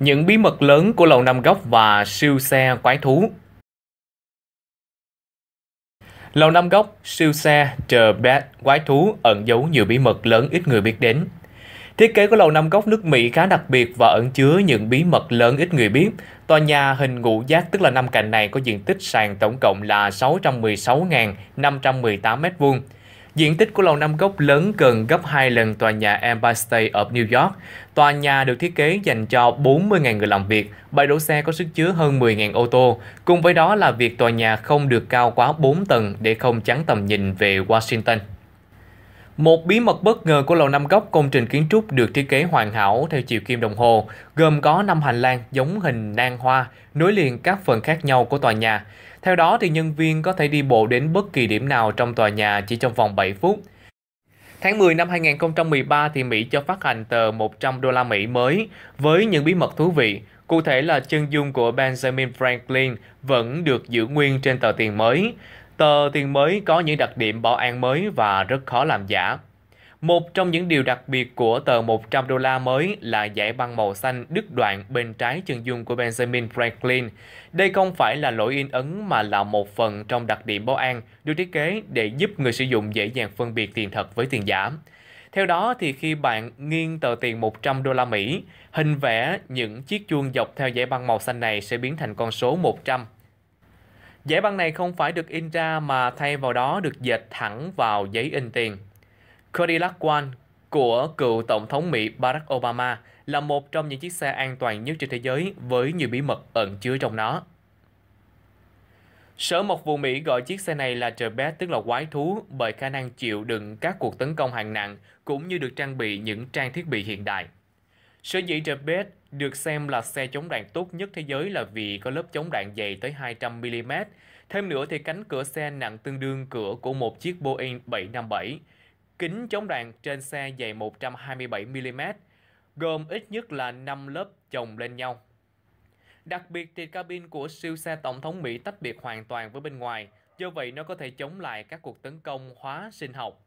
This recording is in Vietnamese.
những bí mật lớn của lầu năm góc và siêu xe quái thú. Lầu năm góc, siêu xe, chờ bad, quái thú ẩn giấu nhiều bí mật lớn ít người biết đến. Thiết kế của lầu năm góc nước Mỹ khá đặc biệt và ẩn chứa những bí mật lớn ít người biết. Tòa nhà hình ngũ giác tức là năm cạnh này có diện tích sàn tổng cộng là 616.518 m vuông Diện tích của lầu Năm Góc lớn gần gấp 2 lần tòa nhà Empire State ở New York. Tòa nhà được thiết kế dành cho 40.000 người làm việc, bãi đỗ xe có sức chứa hơn 10.000 ô tô. Cùng với đó là việc tòa nhà không được cao quá 4 tầng để không chắn tầm nhìn về Washington. Một bí mật bất ngờ của lầu năm góc công trình kiến trúc được thiết kế hoàn hảo theo chiều kim đồng hồ, gồm có 5 hành lang giống hình nan hoa nối liền các phần khác nhau của tòa nhà. Theo đó thì nhân viên có thể đi bộ đến bất kỳ điểm nào trong tòa nhà chỉ trong vòng 7 phút. Tháng 10 năm 2013 thì Mỹ cho phát hành tờ 100 đô la Mỹ mới với những bí mật thú vị. Cụ thể là chân dung của Benjamin Franklin vẫn được giữ nguyên trên tờ tiền mới. Tờ tiền mới có những đặc điểm bảo an mới và rất khó làm giả. Một trong những điều đặc biệt của tờ 100 đô la mới là dải băng màu xanh đứt đoạn bên trái chân dung của Benjamin Franklin. Đây không phải là lỗi in ấn mà là một phần trong đặc điểm bảo an được thiết kế để giúp người sử dụng dễ dàng phân biệt tiền thật với tiền giả. Theo đó thì khi bạn nghiêng tờ tiền 100 đô la Mỹ, hình vẽ những chiếc chuông dọc theo dải băng màu xanh này sẽ biến thành con số 100 Giải băng này không phải được in ra mà thay vào đó được dệt thẳng vào giấy in tiền. Cody One của cựu Tổng thống Mỹ Barack Obama là một trong những chiếc xe an toàn nhất trên thế giới với nhiều bí mật ẩn chứa trong nó. Sở Mộc vụ Mỹ gọi chiếc xe này là bé tức là quái thú bởi khả năng chịu đựng các cuộc tấn công hạng nặng cũng như được trang bị những trang thiết bị hiện đại. Sở dĩ The Best được xem là xe chống đạn tốt nhất thế giới là vì có lớp chống đạn dày tới 200mm. Thêm nữa thì cánh cửa xe nặng tương đương cửa của một chiếc Boeing 757. Kính chống đạn trên xe dày 127mm, gồm ít nhất là 5 lớp chồng lên nhau. Đặc biệt thì cabin của siêu xe tổng thống Mỹ tách biệt hoàn toàn với bên ngoài, do vậy nó có thể chống lại các cuộc tấn công hóa sinh học.